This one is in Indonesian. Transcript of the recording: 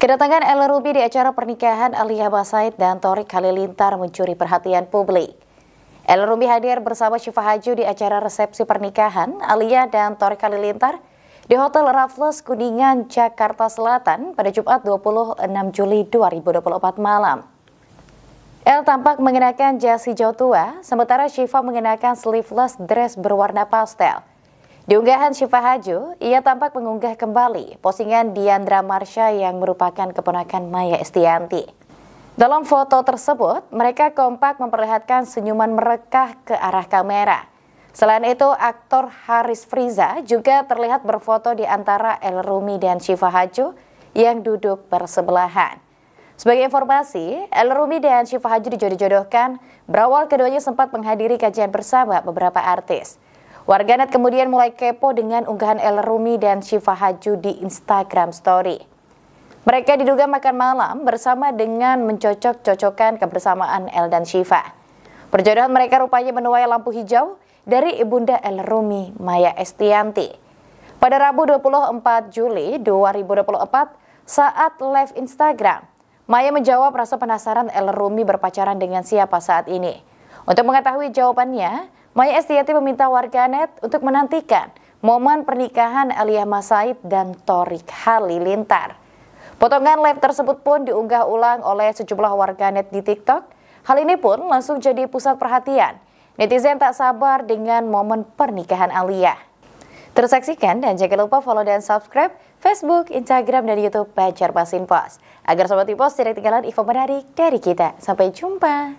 Kedatangan El Ruby di acara pernikahan Alia Basaid dan Torik Halilintar mencuri perhatian publik. El Ruby hadir bersama Syifa Haju di acara resepsi pernikahan Alia dan Torik Halilintar di Hotel Raffles Kuningan, Jakarta Selatan pada Jumat 26 Juli 2024 malam. El tampak mengenakan jas hijau tua, sementara Syifa mengenakan sleeveless dress berwarna pastel. Diunggahan Shiva Syifa Haju, ia tampak mengunggah kembali postingan Diandra Marsha yang merupakan keponakan Maya Estianti. Dalam foto tersebut, mereka kompak memperlihatkan senyuman merekah ke arah kamera. Selain itu, aktor Haris Friza juga terlihat berfoto di antara El Rumi dan Syifa Haju yang duduk bersebelahan. Sebagai informasi, El Rumi dan Syifa Haju dijodoh-jodohkan berawal keduanya sempat menghadiri kajian bersama beberapa artis. Warganet kemudian mulai kepo dengan unggahan El Rumi dan Syifa Haju di Instagram Story. Mereka diduga makan malam bersama dengan mencocok cocokkan kebersamaan El dan Syifa. Perjodohan mereka rupanya menuai lampu hijau dari Ibunda El Rumi, Maya Estianti. Pada Rabu 24 Juli 2024, saat live Instagram, Maya menjawab rasa penasaran El Rumi berpacaran dengan siapa saat ini. Untuk mengetahui jawabannya, Maya Estiati meminta warganet untuk menantikan momen pernikahan Elia Masaid dan Torik Halilintar. Potongan live tersebut pun diunggah ulang oleh sejumlah warganet di TikTok. Hal ini pun langsung jadi pusat perhatian. Netizen tak sabar dengan momen pernikahan Alia. Tersaksikan dan jangan lupa follow dan subscribe Facebook, Instagram, dan Youtube Banjarmasin Pos. Agar Sobat Pos tidak ketinggalan info menarik dari kita. Sampai jumpa.